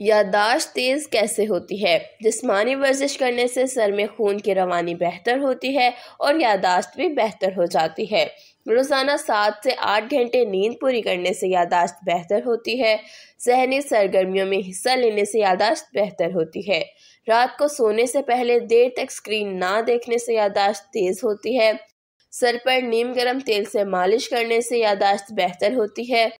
यादाश्त तेज़ कैसे होती है जिसमानी वर्जिश करने से सर में खून की रवानी बेहतर होती है और यादाश्त भी बेहतर हो जाती है रोज़ाना सात से आठ घंटे नींद पूरी करने से यादाश्त बेहतर होती है जहनी सरगर्मियों में हिस्सा लेने से यादाश्त बेहतर होती है रात को सोने से पहले देर तक स्क्रीन ना देखने से यादाश्त तेज़ होती है सर पर नीम गर्म तेल से मालिश करने से यादाश्त बेहतर होती है